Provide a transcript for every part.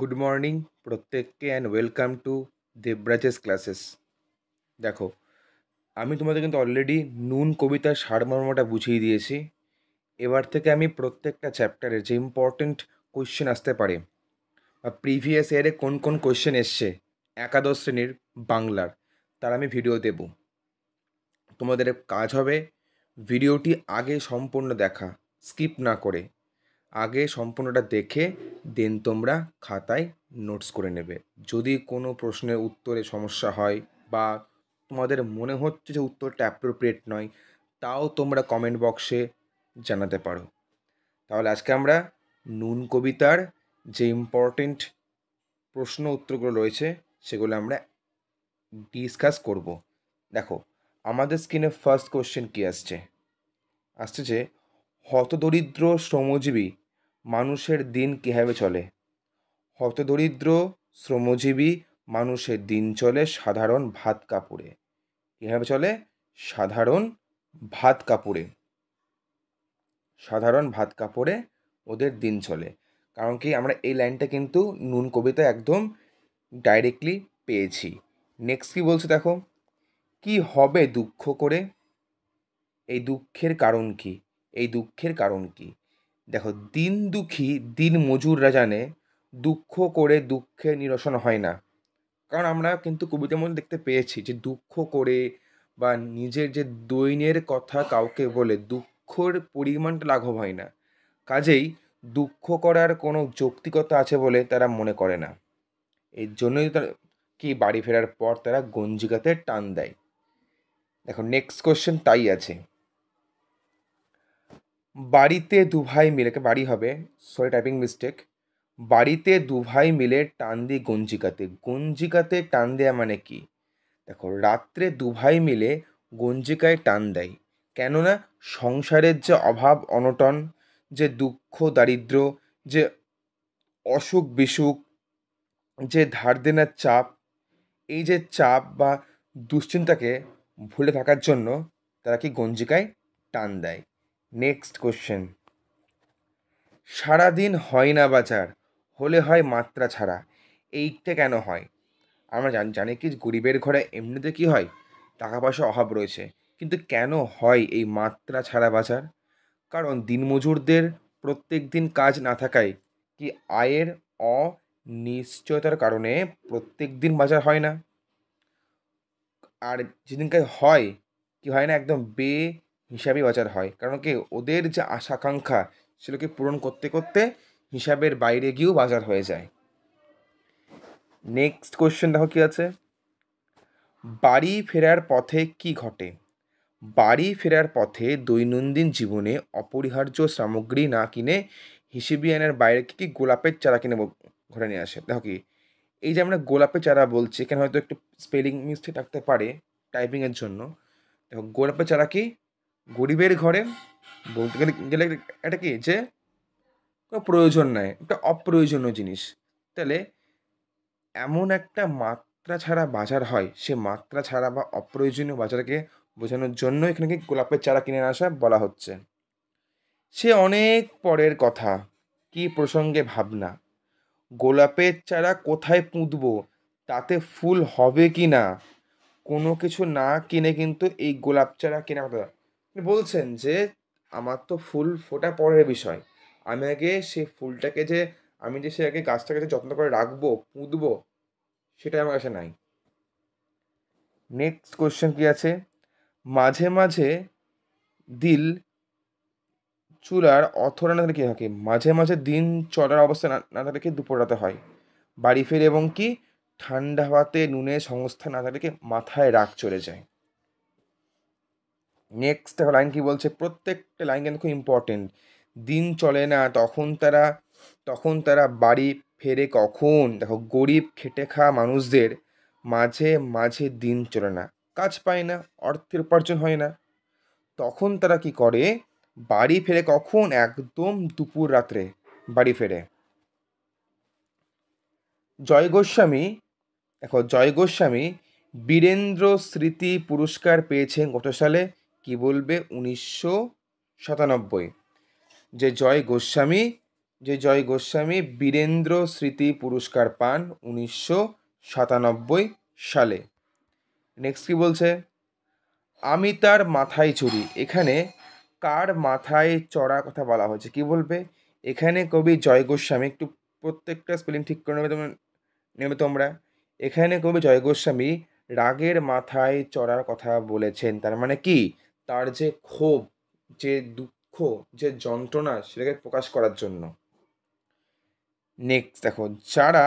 good morning প্রত্যেককে and welcome to Debraj's classes দেখো আমি তোমাদের কিন্তু অলরেডি নুন কবিতার সারমর্মটা বুঝিয়ে দিয়েছি এবার থেকে আমি প্রত্যেকটা চ্যাপ্টারে যে ইম্পর্টেন্ট কোয়েশ্চেন আসতে পারে বা প্রিভিয়াস ইয়ারে কোন কোন কোয়েশ্চেন এসছে একাদশ শ্রেণীর বাংলার তার আমি ভিডিও দেব তোমাদের কাজ হবে ভিডিওটি আগে সম্পূর্ণ দেখা স্কিপ না করে আগে সম্পূর্ণটা দেখে দেন তোমরা খাতায় নোটস করে নেবে যদি কোনো প্রশ্নের উত্তরে সমস্যা হয় বা তোমাদের মনে হচ্ছে যে উত্তরটা অ্যাপ্রোপ্রিয়েট নয় তাও তোমরা কমেন্ট বক্সে জানাতে পারো তাহলে আজকে আমরা নুন কবিতার যে ইম্পর্টেন্ট প্রশ্ন উত্তরগুলো রয়েছে সেগুলো আমরা ডিসকাস করব দেখো আমাদের স্ক্রিনে ফার্স্ট কোশ্চেন কি আসছে আসছে যে হতদরিদ্র শ্রমজীবী মানুষের দিন কীভাবে চলে হতদরিদ্র শ্রমজীবী মানুষের দিন চলে সাধারণ ভাত কাপড়ে কীভাবে চলে সাধারণ ভাত কাপড়ে সাধারণ ভাত কাপড়ে ওদের দিন চলে কারণ কি আমরা এই লাইনটা কিন্তু নুন কবিতা একদম ডাইরেক্টলি পেয়েছি নেক্সট কি বলছে দেখো কি হবে দুঃখ করে এই দুঃখের কারণ কি এই দুঃখের কারণ কি দেখো দিন দুঃখী দিন মজুররা জানে দুঃখ করে দুঃখে নিরসন হয় না কারণ আমরা কিন্তু কবিতার মধ্যে দেখতে পেয়েছি যে দুঃখ করে বা নিজের যে দৈনের কথা কাউকে বলে দুঃখর পরিমাণটা লাঘব হয় না কাজেই দুঃখ করার কোনো যৌক্তিকতা আছে বলে তারা মনে করে না এর জন্যই তারা কি বাড়ি ফেরার পর তারা গঞ্জিকাতে টান দেয় দেখো নেক্সট কোয়েশ্চেন তাই আছে বাড়িতে দু ভাই মিলে বাড়ি হবে সরি টাইপিং মিস্টেক বাড়িতে দু ভাই মিলে টান দিই গঞ্জিকাতে গঞ্জিকাতে টান দেয়া মানে কি দেখো রাত্রে দু ভাই মিলে গঞ্জিকায় টান দেয় কেননা সংসারের যে অভাব অনটন যে দুঃখ দারিদ্র যে অসুখ বিসুখ যে ধার দেনার চাপ এই যে চাপ বা দুশ্চিন্তাকে ভুলে থাকার জন্য তারা কি গঞ্জিকায় টান দেয় নেক্সট কোশ্চেন সারাদিন হয় না বাজার হলে হয় মাত্রা ছাড়া এইটা কেন হয় আমরা জানি কি গরিবের ঘরে এমনিতে কি হয় টাকা পয়সা অভাব রয়েছে কিন্তু কেন হয় এই মাত্রা ছাড়া বাজার কারণ দিনমজুরদের প্রত্যেক দিন কাজ না থাকায় কি আয়ের অনিশ্চয়তার কারণে প্রত্যেক দিন বাজার হয় না আর যেদিনকে হয় কি হয় না একদম বে হিসাবই বাজার হয় কারণ কি ওদের যে আশা সেগুলোকে পূরণ করতে করতে হিসাবের বাইরে গিয়েও বাজার হয়ে যায় নেক্সট কোয়েশ্চেন দেখো কী আছে বাড়ি ফেরার পথে কি ঘটে বাড়ি ফেরার পথে দৈনন্দিন জীবনে অপরিহার্য সামগ্রী না কিনে হিসেবিয়ানের বাইরে কি গোলাপের চারা কিনে ঘরে নিয়ে আসে দেখো কি এই যে আমরা গোলাপের চারা বলছি এখানে হয়তো একটু স্পেলিং মিস্টেক থাকতে পারে টাইপিংয়ের জন্য দেখো গোলাপের চারা কি গরিবের ঘরে বলতে গেলে গেলে এটা কি যে কোনো প্রয়োজন নাই একটা অপ্রয়োজনীয় জিনিস তাহলে এমন একটা মাত্রা ছাড়া বাজার হয় সে মাত্রা ছাড়া বা অপ্রয়োজনীয় বাজারকে বোঝানোর জন্য এখানে কি গোলাপের চারা কিনে আসা বলা হচ্ছে সে অনেক পরের কথা কি প্রসঙ্গে ভাবনা গোলাপের চারা কোথায় পুঁতবো তাতে ফুল হবে কি না কোনো কিছু না কিনে কিন্তু এই গোলাপ চারা কেনা কথা তিনি বলছেন যে আমার তো ফুল ফোটা পরের বিষয় আমি আগে সে ফুলটাকে যে আমি যে সে আগে গাছটাকে যে যত্ন করে রাখবো পুঁতবো সেটাই আমার কাছে নাই নেক্সট কোয়েশ্চেন কি আছে মাঝে মাঝে দিল চুলার অথরা না থাকলে কী থাকে মাঝে মাঝে দিন চলার অবস্থা না থাকলে কি দুপুর রাতে হয় বাড়ি ফিরে এবং কি ঠান্ডা হাওয়াতে নুনের সংস্থা না থাকলে মাথায় রাগ চলে যায় নেক্সট লাইন কি বলছে প্রত্যেকটা লাইন কিন্তু খুব ইম্পর্টেন্ট দিন চলে না তখন তারা তখন তারা বাড়ি ফেরে কখন দেখো গরিব খেটে খাওয়া মানুষদের মাঝে মাঝে দিন চলে না কাজ পায় না অর্থের উপার্জন হয় না তখন তারা কি করে বাড়ি ফেরে কখন একদম দুপুর রাত্রে বাড়ি ফেরে জয় গোস্বামী দেখো জয় গোস্বামী বীরেন্দ্র স্মৃতি পুরস্কার পেয়েছেন গত সালে কি বলবে উনিশশো সাতানব্বই যে জয় গোস্বামী যে জয় গোস্বামী বীরেন্দ্র স্মৃতি পুরস্কার পান উনিশশো সাতানব্বই সালে নেক্সট কি বলছে আমি তার মাথায় চুরি এখানে কার মাথায় চড়া কথা বলা হয়েছে কি বলবে এখানে কবি জয় গোস্বামী একটু প্রত্যেকটা স্পেলিং ঠিক করে নেবে তোমরা নেবে তোমরা এখানে কবি জয় গোস্বামী রাগের মাথায় চড়ার কথা বলেছেন তার মানে কি তার যে ক্ষোভ যে দুঃখ যে যন্ত্রণা সেটাকে প্রকাশ করার জন্য নেক্সট দেখো যারা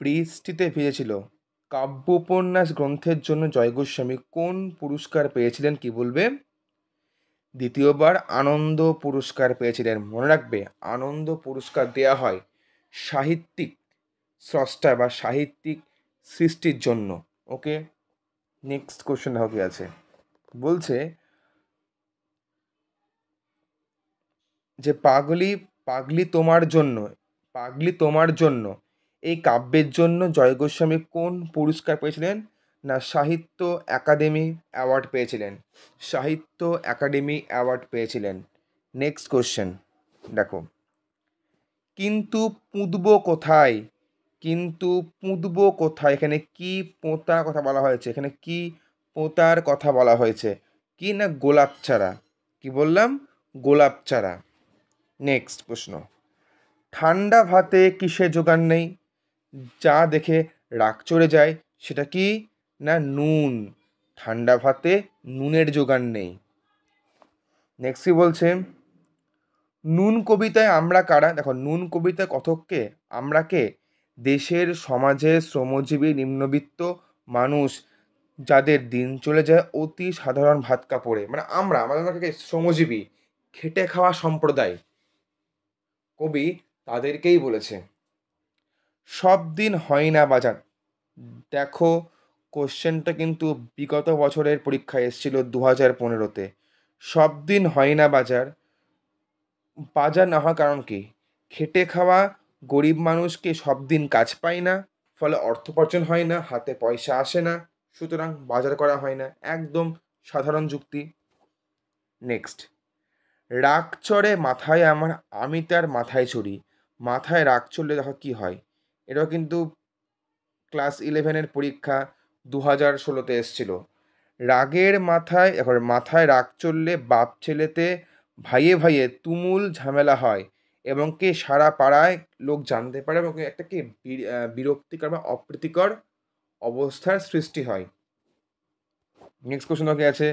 বৃষ্টিতে ভিজেছিল কাব্যোপন্যাস গ্রন্থের জন্য জয়গোস্বামী কোন পুরস্কার পেয়েছিলেন কি বলবে দ্বিতীয়বার আনন্দ পুরস্কার পেয়েছিলেন মনে রাখবে আনন্দ পুরস্কার দেয়া হয় সাহিত্যিক স্রষ্টা বা সাহিত্যিক সৃষ্টির জন্য ওকে নেক্সট কোশ্চেন দেখো কি আছে বলছে যে পাগলি পাগলি তোমার জন্য পাগলি তোমার জন্য এই কাব্যের জন্য জয় গোস্বামী কোন পুরস্কার পেয়েছিলেন না সাহিত্য একাডেমি অ্যাওয়ার্ড পেয়েছিলেন সাহিত্য একাডেমি অ্যাওয়ার্ড পেয়েছিলেন নেক্সট কোশ্চেন দেখো কিন্তু পুঁতব কোথায় কিন্তু পুঁতব কোথায় এখানে কি পোঁতার কথা বলা হয়েছে এখানে কি পোঁতার কথা বলা হয়েছে কি না গোলাপ চারা কি বললাম গোলাপ চারা নেক্সট প্রশ্ন ঠান্ডা ভাতে কিসে যোগান নেই যা দেখে রাগ চড়ে যায় সেটা কি না নুন ঠান্ডা ভাতে নুনের যোগান নেই নেক্সট কি বলছে নুন কবিতায় আমরা কারা দেখো নুন কবিতা কথককে আমরাকে দেশের সমাজে শ্রমজীবী নিম্নবিত্ত মানুষ যাদের দিন চলে যায় অতি সাধারণ ভাত কাপড়ে মানে আমরা আমাদের শ্রমজীবী খেটে খাওয়া সম্প্রদায় কবি তাদেরকেই বলেছে সব দিন হয় না বাজার দেখো কোশ্চেনটা কিন্তু বিগত বছরের পরীক্ষায় এসেছিল দু হাজার পনেরোতে সব দিন হয় না বাজার বাজার না হওয়ার কারণ কি খেটে খাওয়া গরিব মানুষকে সব দিন কাজ পায় না ফলে অর্থ উপার্জন হয় না হাতে পয়সা আসে না সুতরাং বাজার করা হয় না একদম সাধারণ যুক্তি নেক্সট রাগ চড়ে মাথায় আমার আমি তার মাথায় চড়ি মাথায় রাগ চড়লে দেখো কী হয় এটাও কিন্তু ক্লাস ইলেভেনের পরীক্ষা দু হাজার ষোলোতে এসছিলো রাগের মাথায় এখন মাথায় রাগ চললে বাপ ছেলেতে ভাইয়ে ভাইয়ে তুমুল ঝামেলা হয় এবং কে সারা পাড়ায় লোক জানতে পারে এবং একটা কি বিরক্তিকর বা অপ্রীতিকর অবস্থার সৃষ্টি হয় নেক্সট কোশ্চেন কি আছে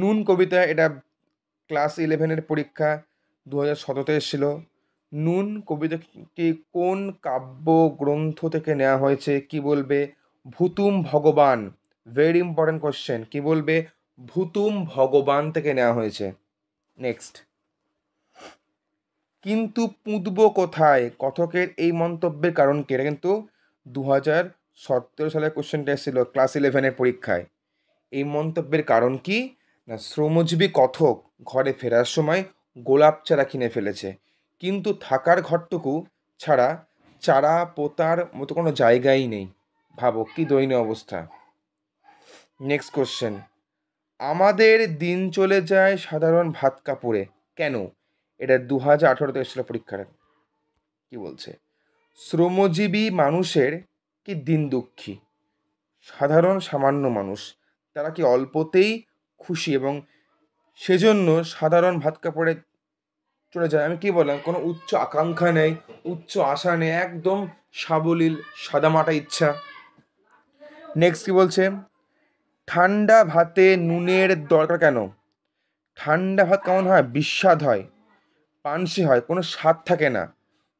নুন কবিতা এটা ক্লাস ইলেভেনের পরীক্ষা দু হাজার সতেরোতে এসেছিল নুন কবিতাটি কোন কাব্য গ্রন্থ থেকে নেওয়া হয়েছে কি বলবে ভুতুম ভগবান ভেরি ইম্পর্ট্যান্ট কোশ্চেন কি বলবে ভুতুম ভগবান থেকে নেওয়া হয়েছে নেক্সট কিন্তু পুঁতব কোথায় কথকের এই মন্তব্যের কারণ কি এটা কিন্তু দু হাজার সতেরো সালের কোশ্চেনটা এসেছিল ক্লাস ইলেভেনের পরীক্ষায় এই মন্তব্যের কারণ কি না শ্রমজীবী কথক ঘরে ফেরার সময় গোলাপ চারা কিনে ফেলেছে কিন্তু থাকার ঘরটুকু ছাড়া চারা পোতার মতো কোনো জায়গাই নেই ভাবো কি দৈন্য অবস্থা নেক্সট কোশ্চেন আমাদের দিন চলে যায় সাধারণ ভাত কাপড়ে কেন এটা দু হাজার আঠেরোতে এসেছিল পরীক্ষার কি বলছে শ্রমজীবী মানুষের কি দিন দুঃখী সাধারণ সামান্য মানুষ তারা কি অল্পতেই খুশি এবং সেজন্য সাধারণ ভাত কাপড়ে চলে যায় আমি কি বললাম কোনো উচ্চ আকাঙ্ক্ষা নেই উচ্চ আশা নেই একদম সাবলীল সাদা মাটা ইচ্ছা নেক্সট কি বলছে ঠান্ডা ভাতে নুনের দরকার কেন ঠান্ডা ভাত কেমন হয় বিস্বাদ হয় পানসি হয় কোনো স্বাদ থাকে না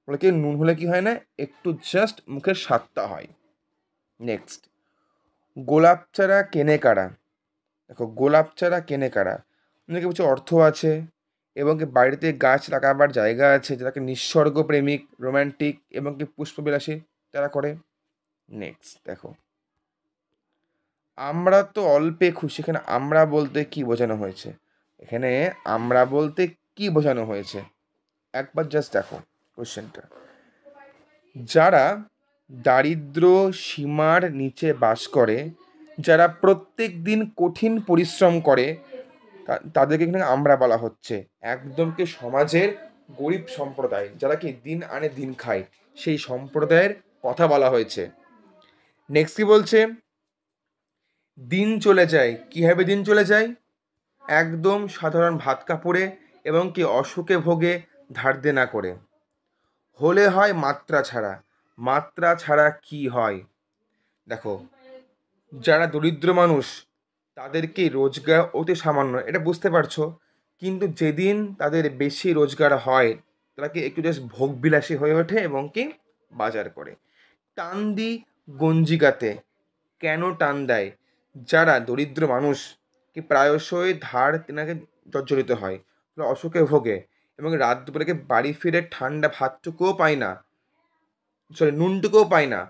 বলে কি নুন হলে কি হয় না একটু জাস্ট মুখের স্বাদটা হয় নেক্সট গোলাপ চারা কেনে কারা দেখো গোলাপ চারা কেনে কারা অনেকে কিছু অর্থ আছে এবং কি বাড়িতে গাছ লাগাবার জায়গা আছে যেটাকে নিঃসর্গ প্রেমিক রোম্যান্টিক এবং কি পুষ্পবিলাসী তারা করে নেক্সট দেখো আমরা তো অল্পে খুশি এখানে আমরা বলতে কি বোঝানো হয়েছে এখানে আমরা বলতে কি বোঝানো হয়েছে একবার জাস্ট দেখো কোশ্চেনটা যারা দারিদ্র সীমার নিচে বাস করে যারা প্রত্যেক দিন কঠিন পরিশ্রম করে তাদেরকে এখানে আমরা বলা হচ্ছে একদমকে সমাজের গরিব সম্প্রদায় যারা কি দিন আনে দিন খায় সেই সম্প্রদায়ের কথা বলা হয়েছে নেক্সট কি বলছে দিন চলে যায় কীভাবে দিন চলে যায় একদম সাধারণ ভাত কাপড়ে এবং কি অসুখে ভোগে দে না করে হলে হয় মাত্রা ছাড়া মাত্রা ছাড়া কি হয় দেখো যারা দরিদ্র মানুষ তাদেরকে রোজগার অতি সামান্য এটা বুঝতে পারছো কিন্তু যেদিন তাদের বেশি রোজগার হয় তারা কি একটু জাস্ট ভোগবিলাসী হয়ে ওঠে এবং কি বাজার করে টান্দি গঞ্জিকাতে কেন টান দেয় যারা দরিদ্র মানুষ কি প্রায়শই ধার তেনাকে জর্জরিত হয় অসুখে ভোগে এবং রাত দুপুরে বাড়ি ফিরে ঠান্ডা ভাতটুকুও পায় না সরি নুনটুকুও পায় না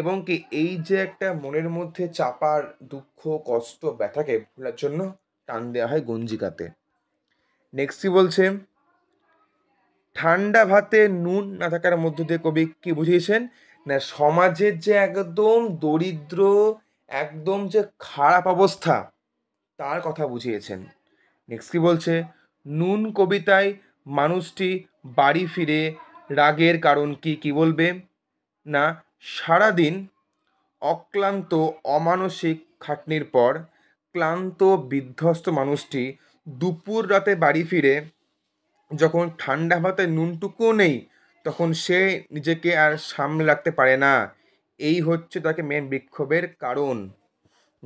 এবং কি এই যে একটা মনের মধ্যে চাপার দুঃখ কষ্ট ব্যথাকে ভোলার জন্য টান দেওয়া হয় গঞ্জিকাতে নেক্সট কি বলছে ঠান্ডা ভাতে নুন না থাকার মধ্য দিয়ে কবি কি বুঝিয়েছেন না সমাজের যে একদম দরিদ্র একদম যে খারাপ অবস্থা তার কথা বুঝিয়েছেন নেক্সট কি বলছে নুন কবিতায় মানুষটি বাড়ি ফিরে রাগের কারণ কি কি বলবে না সারাদিন অক্লান্ত অমানসিক খাটনির পর ক্লান্ত বিধ্বস্ত মানুষটি দুপুর রাতে বাড়ি ফিরে যখন ঠান্ডা ভাতে নুনটুকুও নেই তখন সে নিজেকে আর সামলে রাখতে পারে না এই হচ্ছে তাকে মেন বিক্ষোভের কারণ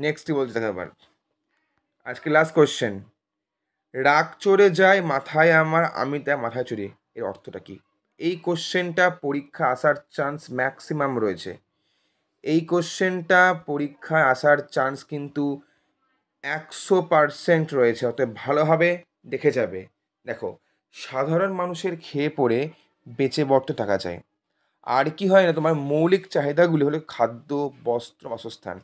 নেক্সটই বলতে থাকে আবার আজকে লাস্ট কোশ্চেন রাগ চড়ে যায় মাথায় আমার আমি তাই মাথায় চড়ি এর অর্থটা কী এই কোশ্চেনটা পরীক্ষা আসার চান্স ম্যাক্সিমাম রয়েছে এই কোশ্চেনটা পরীক্ষায় আসার চান্স কিন্তু একশো পারসেন্ট রয়েছে অতএব ভালোভাবে দেখে যাবে দেখো সাধারণ মানুষের খেয়ে পড়ে বেঁচে বর্ত থাকা যায় আর কি হয় না তোমার মৌলিক চাহিদাগুলি হলো খাদ্য বস্ত্র বাসস্থান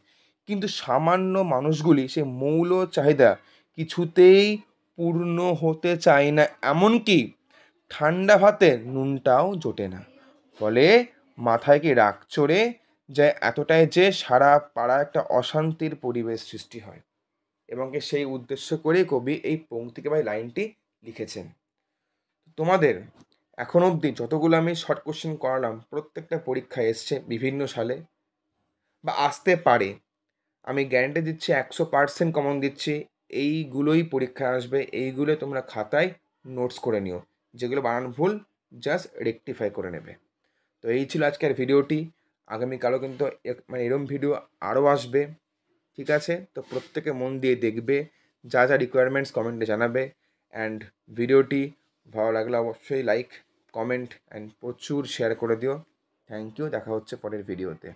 কিন্তু সামান্য মানুষগুলি সে মৌল চাহিদা কিছুতেই পূর্ণ হতে চায় না এমনকি ঠান্ডা ভাতে নুনটাও জোটে না ফলে মাথায় কি রাগ চড়ে যায় এতটাই যে সারা পাড়া একটা অশান্তির পরিবেশ সৃষ্টি হয় এবং সেই উদ্দেশ্য করে কবি এই পঙ্ক্তিকে বা লাইনটি লিখেছেন তোমাদের এখন অবধি যতগুলো আমি শর্ট কোশ্চেন করালাম প্রত্যেকটা পরীক্ষা এসছে বিভিন্ন সালে বা আসতে পারে আমি গ্যারেন্টি দিচ্ছি একশো পার্সেন্ট কমন দিচ্ছি এইগুলোই পরীক্ষা আসবে এইগুলো তোমরা খাতায় নোটস করে নিও যেগুলো বানান ভুল জাস্ট রেকটিফাই করে নেবে তো এই ছিল আজকের ভিডিওটি আগামীকালও কিন্তু মানে এরম ভিডিও আরও আসবে ঠিক আছে তো প্রত্যেকে মন দিয়ে দেখবে যা যা রিকোয়ারমেন্টস কমেন্টে জানাবে অ্যান্ড ভিডিওটি ভালো লাগলে অবশ্যই লাইক কমেন্ট অ্যান্ড প্রচুর শেয়ার করে দিও থ্যাংক ইউ দেখা হচ্ছে পরের ভিডিওতে